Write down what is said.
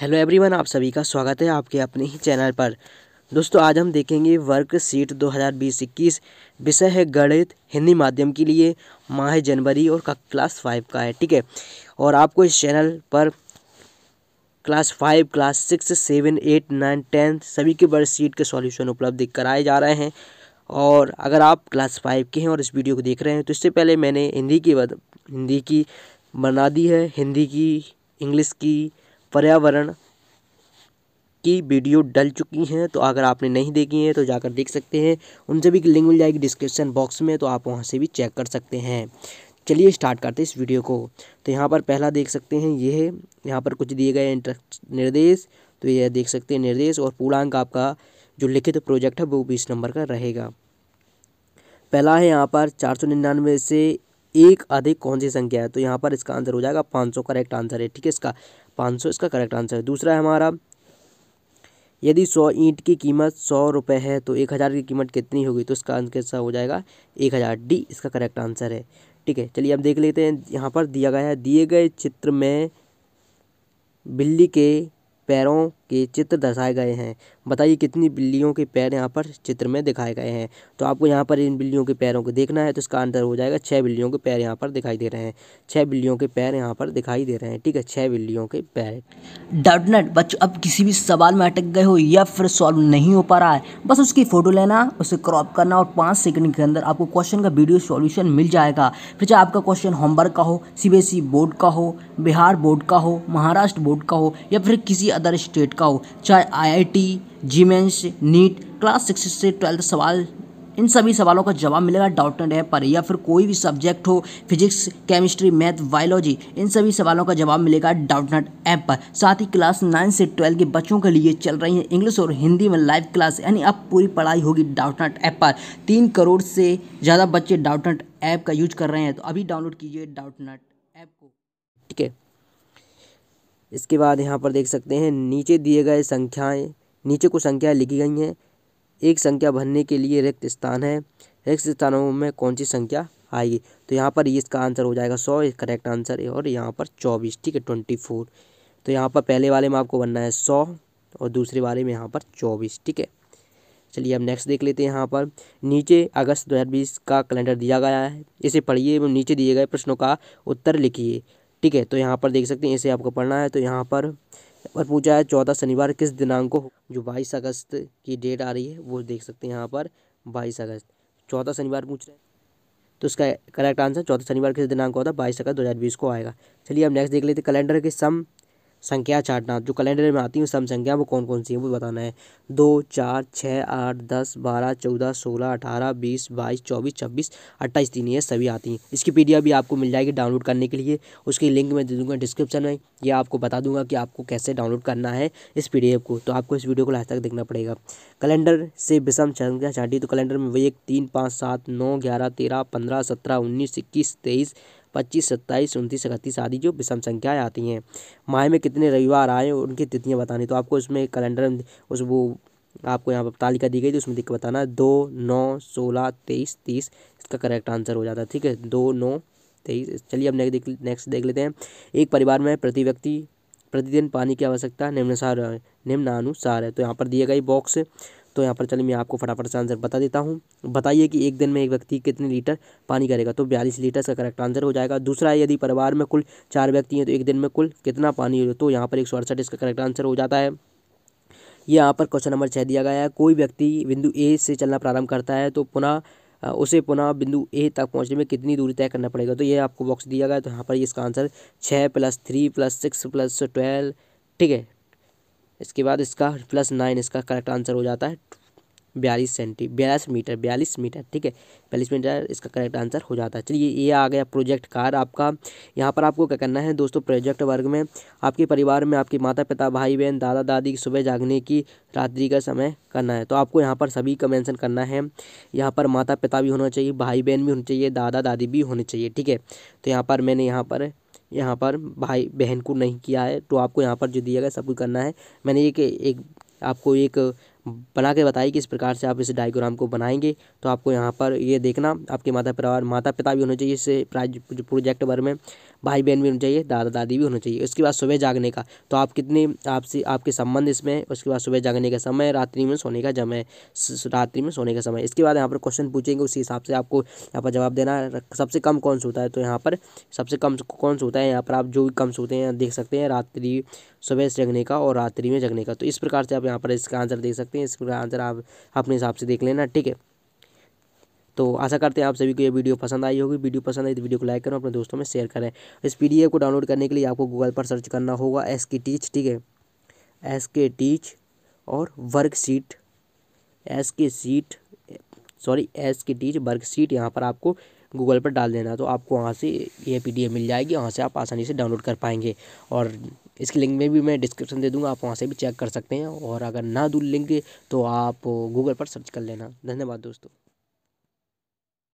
Hello everyone आप सभी का स्वागत है आपके अपने ही चैनल पर दोस्तों आज हम देखेंगे वर्कशीट 2020-21 विषय है गणित हिंदी माध्यम के लिए माह जनवरी और क्लास फाइव का है ठीक है और आपको इस चैनल पर class five class six seven eight nine tenth सभी के वर्कशीट के सॉल्यूशन उपलब्ध कराए जा रहे हैं और अगर आप क्लास फाइव के हैं और इस वीडियो को देख रहे हैं तो इससे पहले मैंने हिंदी की हिंदी की बना दी है हिंदी की इंग्लिश की पर्यावरण की वीडियो डल चुकी हैं तो अगर आपने नहीं देखी है तो जाकर देख सकते हैं उनसे भी लिंक मिल जाएगी डिस्क्रिप्शन बॉक्स में तो आप वहाँ से भी चेक कर सकते हैं चलिए स्टार्ट करते हैं इस वीडियो को तो यहाँ पर पहला देख सकते हैं ये है यहाँ पर कुछ दिए गए निर्देश तो ये देख सकते हैं निर्देश और पूर्णांक आपका जो लिखित प्रोजेक्ट है वो बीस नंबर का रहेगा पहला है यहाँ पर चार सौ निन्यानवे से एक अधिक कौन सी संख्या है तो यहाँ पर इसका आंसर हो जाएगा पाँच सौ करेक्ट आंसर है ठीक है इसका पाँच सौ इसका करेक्ट आंसर है दूसरा है हमारा यदि सौ ईंट की कीमत सौ रुपये है तो एक हज़ार की कीमत कितनी होगी तो इसका आंसर कैसा हो जाएगा एक हज़ार डी इसका करेक्ट आंसर है ठीक है चलिए अब देख लेते हैं यहाँ पर दिया गया है दिए गए चित्र में बिल्ली के पैरों के चित्र दर्शाए गए हैं। बताइए कितनी बिल्लियों के पैर यहाँ पर चित्र में दिखाए गए हैं। तो आपको यहाँ पर इन बिल्लियों के पैरों को देखना है तो इसका आंसर हो जाएगा छह बिल्लियों के पैर यहाँ पर दिखाई दे रहे हैं। छह बिल्लियों के पैर यहाँ पर दिखाई दे रहे हैं। ठीक है छह बिल्लियों के पैर। डाउट बच्चों अब किसी भी सवाल में अटक गए हो या फिर सॉल्व नहीं हो पा रहा है बस उसकी फ़ोटो लेना उसे क्रॉप करना और पाँच सेकंड के अंदर आपको क्वेश्चन का वीडियो सॉल्यूशन मिल जाएगा फिर चाहे आपका क्वेश्चन होमवर्क का हो सी बोर्ड का हो बिहार बोर्ड का हो महाराष्ट्र बोर्ड का हो या फिर किसी अदर स्टेट का हो चाहे IIT, JEE Mains NEET class six से ट्वेल्थ सवाल इन सभी सवालों का जवाब मिलेगा डाउटनेट ऐप पर या फिर कोई भी सब्जेक्ट हो फिजिक्स केमिस्ट्री मैथ बायोलॉजी इन सभी सवालों का जवाब मिलेगा डाउटनेट ऐप पर साथ ही क्लास नाइन से ट्वेल्व के बच्चों के लिए चल रही है इंग्लिश और हिंदी में लाइव क्लास यानी अब पूरी पढ़ाई होगी डाउटनेट ऐप पर तीन करोड़ से ज़्यादा बच्चे डाउटनेट ऐप का यूज कर रहे हैं तो अभी डाउनलोड कीजिए डाउटनेट ऐप को ठीक है इसके बाद यहाँ पर देख सकते हैं नीचे दिए गए संख्याएं नीचे कुछ संख्याएं लिखी गई हैं एक संख्या भरने के लिए रिक्त स्थान है रिक्त स्थानों में कौन सी संख्या आएगी तो यहाँ पर इसका आंसर हो जाएगा सौ करेक्ट आंसर है और यहाँ पर चौबीस ठीक है ट्वेंटी फोर तो यहाँ पर पहले वाले में आपको बनना है सौ और दूसरे वाले में यहाँ पर चौबीस ठीक है चलिए अब नेक्स्ट देख लेते हैं यहाँ पर नीचे अगस्त 2020 का कैलेंडर दिया गया है इसे पढ़िए एवं नीचे दिए गए प्रश्नों का उत्तर लिखिए ठीक है तो यहाँ पर देख सकते हैं इसे आपको पढ़ना है तो यहाँ पर पर पूछा है चौदह शनिवार किस दिनांक को जो बाईस अगस्त की डेट आ रही है वो देख सकते हैं यहाँ पर बाईस अगस्त चौदह शनिवार पूछ रहे हैं तो इसका करेक्ट आंसर चौदह शनिवार किस दिनांक होता है बाईस अगस्त दो हज़ार बीस को आएगा चलिए हम नेक्स्ट देख लेते कैलेंडर के सम संख्या चाटना जो कैलेंडर में आती हैं सम संख्या वो कौन कौन सी है वो बताना है दो चार छः आठ दस बारह चौदह सोलह अठारह बीस बाईस चौबीस छब्बीस अट्ठाईस तीन ये सभी आती हैं इसकी पी भी आपको मिल जाएगी डाउनलोड करने के लिए उसकी लिंक मैं दे दूँगा डिस्क्रिप्शन में ये आपको बता दूंगा कि आपको कैसे डाउनलोड करना है इस पी को तो आपको इस वीडियो को लास्ट तक देखना पड़ेगा कैलेंडर से विषम संख्या चाटी तो कैलेंडर में वही एक तीन पाँच सात नौ ग्यारह तेरह पंद्रह सत्रह उन्नीस इक्कीस तेईस पच्चीस सत्ताईस उनतीस इकतीस आदि जो विषम संख्याएँ आती हैं माह में कितने रविवार आए उनकी तिथियाँ बतानी तो आपको इसमें कैलेंडर उस वो आपको यहाँ पर तालिका दी गई थी उसमें देख बताना है दो नौ सोलह तेईस तीस इसका करेक्ट आंसर हो जाता है ठीक है दो नौ तेईस चलिए अब नेक्स्ट देख नेक्स्ट देख लेते हैं एक परिवार में प्रति व्यक्ति प्रतिदिन पानी की आवश्यकता निम्नानुसार निम्नानुसार है तो यहाँ पर दिए गए बॉक्स तो यहाँ पर चलिए मैं आपको फटाफट से आंसर बता देता हूँ बताइए कि एक दिन में एक व्यक्ति कितने लीटर पानी करेगा तो बयालीस लीटर का करेक्ट आंसर हो जाएगा दूसरा यदि परिवार में कुल चार व्यक्ति हैं तो एक दिन में कुल कितना पानी हो तो यहाँ पर एक सौ अड़सठ इसका करेक्ट आंसर हो जाता है ये यहाँ पर क्वेश्चन नंबर छः दिया गया है कोई व्यक्ति बिंदु ए से चलना प्रारंभ करता है तो पुनः उसे पुनः बिंदु ए तक पहुंचने में कितनी दूरी तय करना पड़ेगा तो ये आपको बॉक्स दिया गया है तो यहाँ पर इसका आंसर छः plus three plus six plus twelve ठीक है इसके बाद इसका प्लस नाइन इसका करेक्ट आंसर हो जाता है बयालीस सेंटी बयालीस मीटर बयालीस मीटर ठीक है बयालीस मीटर इसका करेक्ट आंसर हो जाता है चलिए ये आ गया प्रोजेक्ट कार आपका यहाँ पर आपको क्या करना है दोस्तों प्रोजेक्ट वर्ग में आपके परिवार में आपके माता पिता भाई बहन दादा दादी की सुबह जागने की रात्रि का समय करना है तो आपको यहाँ पर सभी का मैंसन करना है यहाँ पर माता पिता भी होना चाहिए भाई बहन भी होना चाहिए दादा दादी भी होने चाहिए ठीक है तो यहाँ पर मैंने यहाँ पर यहाँ पर भाई बहन को नहीं किया है तो आपको यहाँ पर जो दिया गया सब कुछ करना है मैंने एक एक आपको एक बना के बताई कि इस प्रकार से आप इस डायग्राम को बनाएंगे तो आपको यहाँ पर ये देखना आपके माता परिवार माता पिता भी होने चाहिए इस प्रोजेक्ट भर में भाई बहन भी होना चाहिए दादा दादी भी होना चाहिए उसके बाद सुबह जागने का तो आप कितने आपसे आपके संबंध इसमें उसके बाद सुबह जागने का समय रात्रि में सोने का समय रात्रि में सोने का समय इसके बाद यहाँ पर क्वेश्चन पूछेंगे उसी हिसाब से आपको यहाँ पर जवाब देना सबसे कम कौन सा होता है तो यहाँ पर सबसे कम कौन सा होता है यहाँ पर आप जो भी कम सोते हैं देख सकते हैं रात्रि सुबह जगने का और रात्रि में जगने का तो इस प्रकार से आप यहाँ पर इसका आंसर देख सकते हैं इसका आंसर आप अपने हिसाब से देख लेना ठीक है तो आशा करते हैं आप सभी को ये वीडियो पसंद आई होगी वीडियो पसंद आई तो वीडियो को लाइक करें अपने दोस्तों में शेयर करें इस पी को डाउनलोड करने के लिए आपको गूगल पर सर्च करना होगा एस के टीच ठीक है एस के टीच और वर्कशीट एस के सीट सॉरी एस के टीच वर्कशीट यहाँ पर आपको गूगल पर डाल देना तो आपको वहाँ से ये पी मिल जाएगी वहाँ से आप आसानी से डाउनलोड कर पाएंगे और इसके लिंक में भी मैं डिस्क्रिप्शन दे दूँगा आप वहाँ से भी चेक कर सकते हैं और अगर ना दूँ लिंक तो आप गूगल पर सर्च कर लेना धन्यवाद दोस्तों